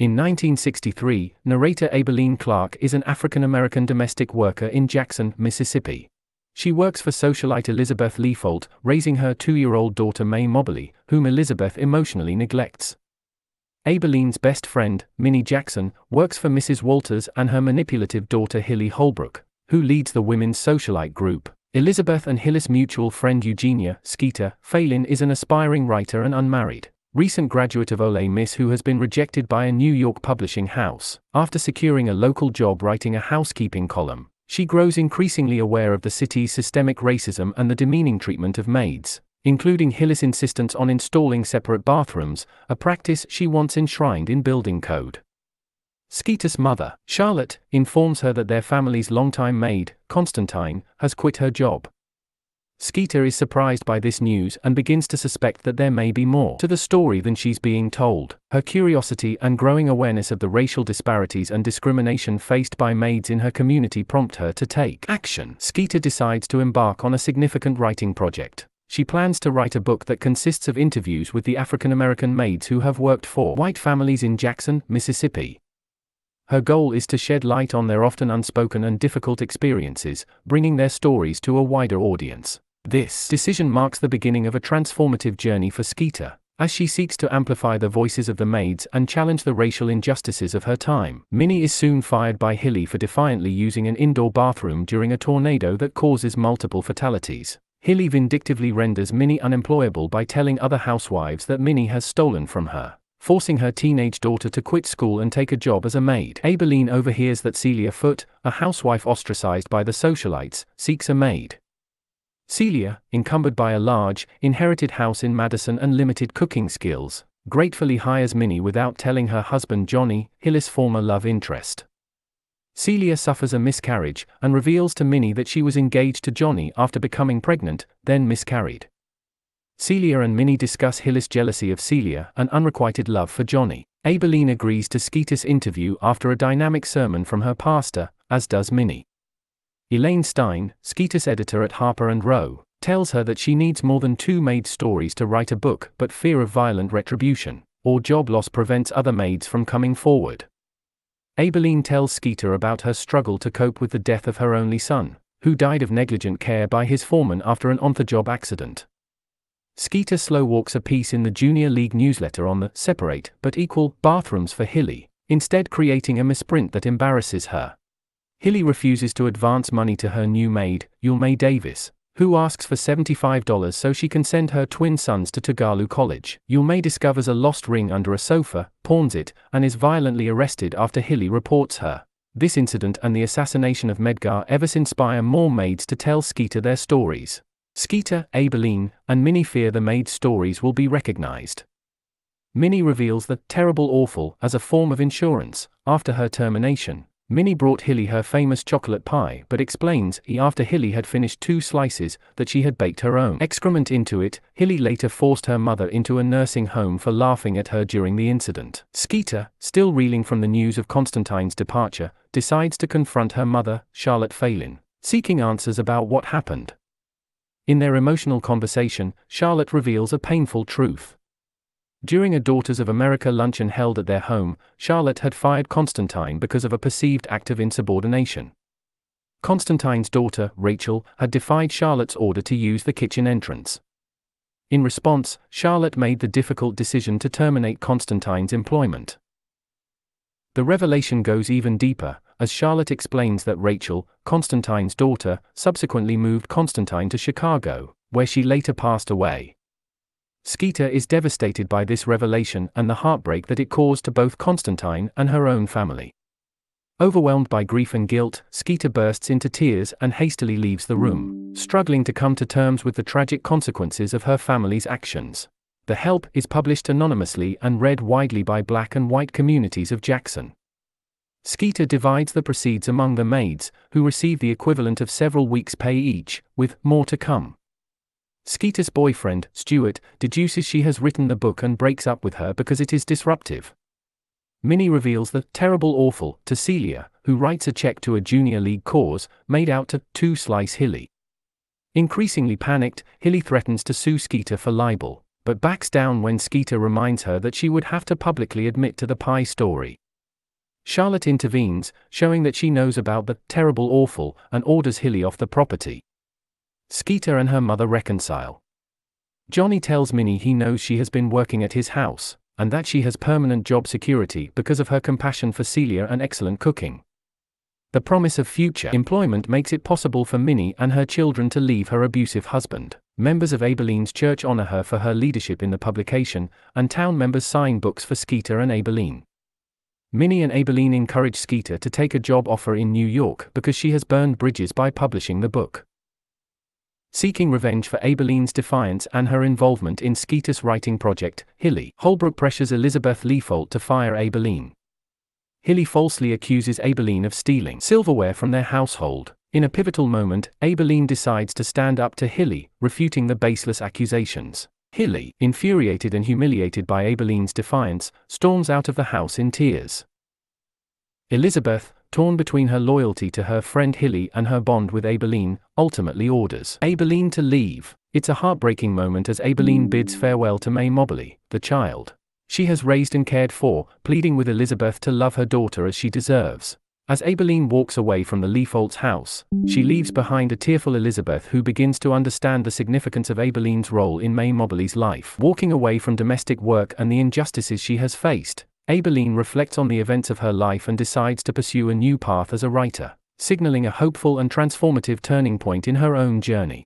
In 1963, narrator Abilene Clark is an African American domestic worker in Jackson, Mississippi. She works for socialite Elizabeth Leifold, raising her two year old daughter May Mobley, whom Elizabeth emotionally neglects. Abilene's best friend, Minnie Jackson, works for Mrs. Walters and her manipulative daughter Hilly Holbrook, who leads the women's socialite group. Elizabeth and Hillis' mutual friend Eugenia Skeeter Phelan is an aspiring writer and unmarried recent graduate of Ole Miss who has been rejected by a New York publishing house. After securing a local job writing a housekeeping column, she grows increasingly aware of the city's systemic racism and the demeaning treatment of maids, including Hillis' insistence on installing separate bathrooms, a practice she wants enshrined in building code. Skeeter's mother, Charlotte, informs her that their family's longtime maid, Constantine, has quit her job, Skeeter is surprised by this news and begins to suspect that there may be more to the story than she's being told. Her curiosity and growing awareness of the racial disparities and discrimination faced by maids in her community prompt her to take action. Skeeter decides to embark on a significant writing project. She plans to write a book that consists of interviews with the African American maids who have worked for white families in Jackson, Mississippi. Her goal is to shed light on their often unspoken and difficult experiences, bringing their stories to a wider audience. This decision marks the beginning of a transformative journey for Skeeter, as she seeks to amplify the voices of the maids and challenge the racial injustices of her time, Minnie is soon fired by Hilly for defiantly using an indoor bathroom during a tornado that causes multiple fatalities. Hilly vindictively renders Minnie unemployable by telling other housewives that Minnie has stolen from her, forcing her teenage daughter to quit school and take a job as a maid. Abilene overhears that Celia Foote, a housewife ostracized by the socialites, seeks a maid. Celia, encumbered by a large, inherited house in Madison and limited cooking skills, gratefully hires Minnie without telling her husband Johnny, Hillis' former love interest. Celia suffers a miscarriage and reveals to Minnie that she was engaged to Johnny after becoming pregnant, then miscarried. Celia and Minnie discuss Hillis' jealousy of Celia and unrequited love for Johnny. Abilene agrees to Skeetus' interview after a dynamic sermon from her pastor, as does Minnie. Elaine Stein, Skeetus editor at Harper and Row, tells her that she needs more than two maid stories to write a book, but fear of violent retribution or job loss prevents other maids from coming forward. Abilene tells Skeeter about her struggle to cope with the death of her only son, who died of negligent care by his foreman after an on-the-job accident. Skeeter slow walks a piece in the Junior League newsletter on the separate but equal bathrooms for Hilly, instead creating a misprint that embarrasses her. Hilly refuses to advance money to her new maid, Yulmay Davis, who asks for $75 so she can send her twin sons to Tagalu College. Yulmay discovers a lost ring under a sofa, pawns it, and is violently arrested after Hilly reports her. This incident and the assassination of Medgar Evers inspire more maids to tell Skeeter their stories. Skeeter, Abilene, and Minnie fear the maid's stories will be recognized. Minnie reveals the terrible awful as a form of insurance after her termination, Minnie brought Hilly her famous chocolate pie but explains after Hilly had finished two slices that she had baked her own excrement into it, Hilly later forced her mother into a nursing home for laughing at her during the incident. Skeeter, still reeling from the news of Constantine's departure, decides to confront her mother, Charlotte Phelan, seeking answers about what happened. In their emotional conversation, Charlotte reveals a painful truth. During a Daughters of America luncheon held at their home, Charlotte had fired Constantine because of a perceived act of insubordination. Constantine's daughter, Rachel, had defied Charlotte's order to use the kitchen entrance. In response, Charlotte made the difficult decision to terminate Constantine's employment. The revelation goes even deeper, as Charlotte explains that Rachel, Constantine's daughter, subsequently moved Constantine to Chicago, where she later passed away. Skeeter is devastated by this revelation and the heartbreak that it caused to both Constantine and her own family. Overwhelmed by grief and guilt, Skeeter bursts into tears and hastily leaves the room, struggling to come to terms with the tragic consequences of her family's actions. The help is published anonymously and read widely by black and white communities of Jackson. Skeeter divides the proceeds among the maids, who receive the equivalent of several weeks' pay each, with more to come. Skeeter's boyfriend, Stuart, deduces she has written the book and breaks up with her because it is disruptive. Minnie reveals the terrible awful to Celia, who writes a check to a junior league cause, made out to two slice Hilly. Increasingly panicked, Hilly threatens to sue Skeeter for libel, but backs down when Skeeter reminds her that she would have to publicly admit to the pie story. Charlotte intervenes, showing that she knows about the terrible awful, and orders Hilly off the property. Skeeter and her mother reconcile. Johnny tells Minnie he knows she has been working at his house, and that she has permanent job security because of her compassion for Celia and excellent cooking. The promise of future employment makes it possible for Minnie and her children to leave her abusive husband. Members of Abilene's church honor her for her leadership in the publication, and town members sign books for Skeeter and Abilene. Minnie and Abilene encourage Skeeter to take a job offer in New York because she has burned bridges by publishing the book seeking revenge for Abilene's defiance and her involvement in Skeeter's writing project, Hilly. Holbrook pressures Elizabeth Leafold to fire Abilene. Hilly falsely accuses Abilene of stealing silverware from their household. In a pivotal moment, Abilene decides to stand up to Hilly, refuting the baseless accusations. Hilly, infuriated and humiliated by Abilene's defiance, storms out of the house in tears. Elizabeth, torn between her loyalty to her friend Hilly and her bond with Abeline, ultimately orders Abeline to leave. It's a heartbreaking moment as Abeline bids farewell to May Mobley, the child she has raised and cared for, pleading with Elizabeth to love her daughter as she deserves. As Abeline walks away from the Leafolt's house, she leaves behind a tearful Elizabeth who begins to understand the significance of Abeline's role in May Mobley's life, walking away from domestic work and the injustices she has faced. Abilene reflects on the events of her life and decides to pursue a new path as a writer, signaling a hopeful and transformative turning point in her own journey.